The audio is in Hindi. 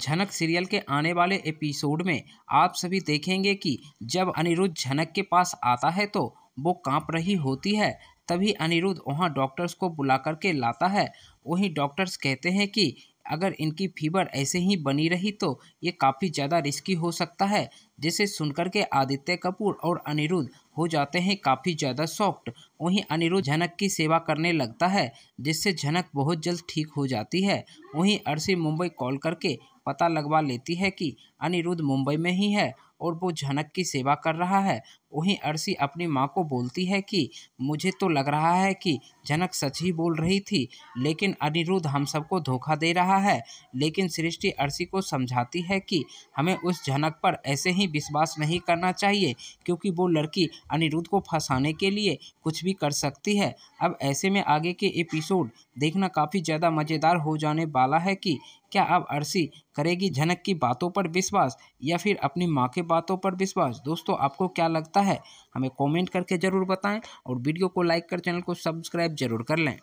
झनक सीरियल के आने वाले एपिसोड में आप सभी देखेंगे कि जब अनिरुद्ध झनक के पास आता है तो वो कांप रही होती है तभी अनिरुद्ध वहाँ डॉक्टर्स को बुला करके लाता है वहीं डॉक्टर्स कहते हैं कि अगर इनकी फीवर ऐसे ही बनी रही तो ये काफ़ी ज़्यादा रिस्की हो सकता है जिसे सुनकर के आदित्य कपूर और अनिरुद्ध हो जाते हैं काफ़ी ज़्यादा सॉफ्ट वहीं अनिरुद्ध झनक की सेवा करने लगता है जिससे झनक बहुत जल्द ठीक हो जाती है वहीं अर्शी मुंबई कॉल करके पता लगवा लेती है कि अनिरुद्ध मुंबई में ही है और वो झनक की सेवा कर रहा है वहीं अरसी अपनी माँ को बोलती है कि मुझे तो लग रहा है कि झनक सच ही बोल रही थी लेकिन अनिरुद्ध हम सबको धोखा दे रहा है लेकिन सृष्टि अर्शी को समझाती है कि हमें उस झनक पर ऐसे ही विश्वास नहीं करना चाहिए क्योंकि वो लड़की अनिरुद्ध को फंसाने के लिए कुछ भी कर सकती है अब ऐसे में आगे के एपिसोड देखना काफ़ी ज़्यादा मज़ेदार हो जाने वाला है कि क्या अब अरसी करेगी झनक की बातों पर विश्वास या फिर अपनी माँ के बातों पर विश्वास दोस्तों आपको क्या लगता है हमें कॉमेंट करके ज़रूर बताएं और वीडियो को लाइक कर चैनल को सब्सक्राइब जरूर कर लें